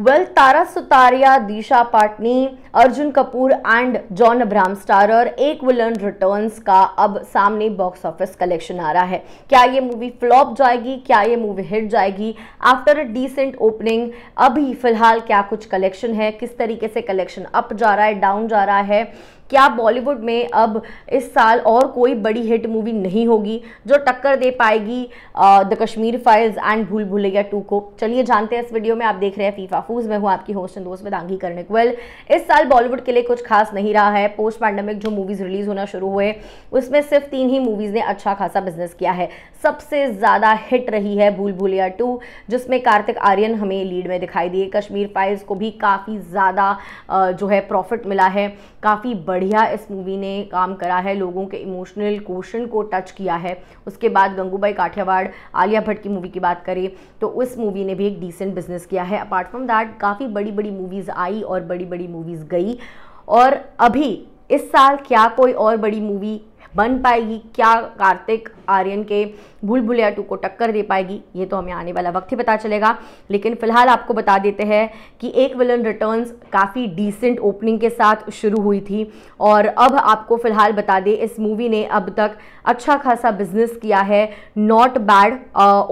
well Tara Sutaria Disha Patani Arjun Kapoor and John Abraham starrer Ek villain returns का अब सामने बॉक्स ऑफिस कलेक्शन आ रहा है क्या ये मूवी फ्लॉप जाएगी क्या ये मूवी हिट जाएगी आफ्टर अ डिसेंट ओपनिंग अभी फिलहाल क्या कुछ कलेक्शन है किस तरीके से कलेक्शन अप जा रहा है डाउन जा रहा है क्या बॉलीवुड में अब इस साल और कोई बड़ी हिट मूवी नहीं होगी जो टक्कर दे पाएगी द कश्मीर फाइल्स एंड भूल भूलैया टू को चलिए जानते हैं इस वीडियो में आप देख रहे हैं फीफा फूज मैं हूँ आपकी होस्ट एंड दोस्त दांगी करने वेल इस साल बॉलीवुड के लिए कुछ खास नहीं रहा है पोस्ट पैंडमिक जो मूवीज़ रिलीज़ होना शुरू हुए उसमें सिर्फ तीन ही मूवीज़ ने अच्छा खासा बिजनेस किया है सबसे ज़्यादा हिट रही है भूल भूलिया टू जिसमें कार्तिक आर्यन हमें लीड में दिखाई दिए कश्मीर फाइल्स को भी काफ़ी ज़्यादा जो है प्रॉफिट मिला है काफ़ी बड़े बढ़िया इस मूवी ने काम करा है लोगों के इमोशनल क्वेश्चन को टच किया है उसके बाद गंगूबाई काठियावाड़ आलिया भट्ट की मूवी की बात करें तो उस मूवी ने भी एक डिसेंट बिजनेस किया है अपार्ट फ्रॉम दैट काफ़ी बड़ी बड़ी मूवीज़ आई और बड़ी बड़ी मूवीज़ गई और अभी इस साल क्या कोई और बड़ी मूवी बन पाएगी क्या कार्तिक आर्यन के भूल भुलैया टू को टक्कर दे पाएगी ये तो हमें आने वाला वक्त ही पता चलेगा लेकिन फिलहाल आपको बता देते हैं कि एक विलन रिटर्न्स काफ़ी डिसेंट ओपनिंग के साथ शुरू हुई थी और अब आपको फिलहाल बता दें इस मूवी ने अब तक अच्छा खासा बिजनेस किया है नॉट बैड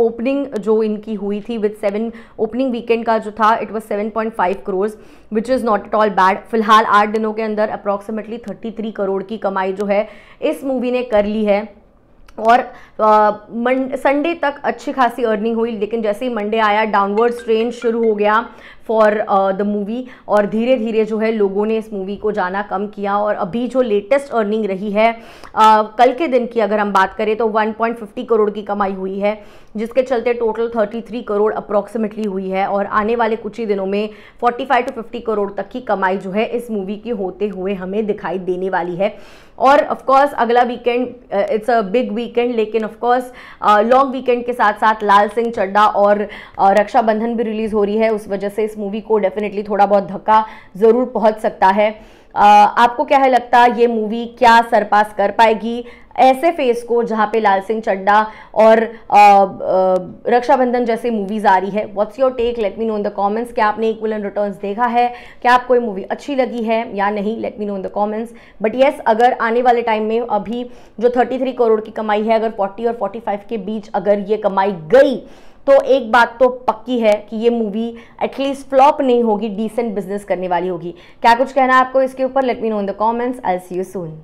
ओपनिंग जो इनकी हुई थी विथ सेवन ओपनिंग वीकेंड का जो था it was seven point five crores which is not at all bad फिलहाल आठ दिनों के अंदर अप्रॉक्सीमेटली थर्टी थ्री करोड़ की कमाई जो है इस मूवी ने कर ली है और संडे तक अच्छी खासी अर्निंग हुई लेकिन जैसे ही मंडे आया डाउनवर्ड ट्रेंड शुरू हो गया फॉर द मूवी और धीरे धीरे जो है लोगों ने इस मूवी को जाना कम किया और अभी जो लेटेस्ट अर्निंग रही है आ, uh, कल के दिन की अगर हम बात करें तो 1.50 करोड़ की कमाई हुई है जिसके चलते टोटल 33 करोड़ अप्रॉक्सीमेटली हुई है और आने वाले कुछ ही दिनों में 45 टू 50 करोड़ तक की कमाई जो है इस मूवी की होते हुए हमें दिखाई देने वाली है और कोर्स अगला weekend it's a big weekend लेकिन ऑफकोर्स लॉन्ग वीकेंड के साथ साथ लाल सिंह चड्डा और uh, रक्षाबंधन भी रिलीज़ हो रही है उस वजह से इस मूवी को डेफिनेटली थोड़ा बहुत धक्का ज़रूर पहुंच सकता है आपको क्या है लगता ये मूवी क्या सरपास कर पाएगी ऐसे फेस को जहाँ पे लाल सिंह चड्डा और रक्षाबंधन जैसे मूवीज़ आ रही है what's your take let me know in the comments क्या आपने एक विलन रिटर्न्स देखा है क्या आपको ये मूवी अच्छी लगी है या नहीं let me know in the comments but yes अगर आने वाले टाइम में अभी जो 33 करोड़ की कमाई है अगर 40 और 45 के बीच अगर ये कमाई गई तो एक बात तो पक्की है कि ये मूवी एटलीस्ट फ्लॉप नहीं होगी डिसेंट बिजनेस करने वाली होगी क्या कुछ कहना है आपको इसके ऊपर let me know in the comments I see you soon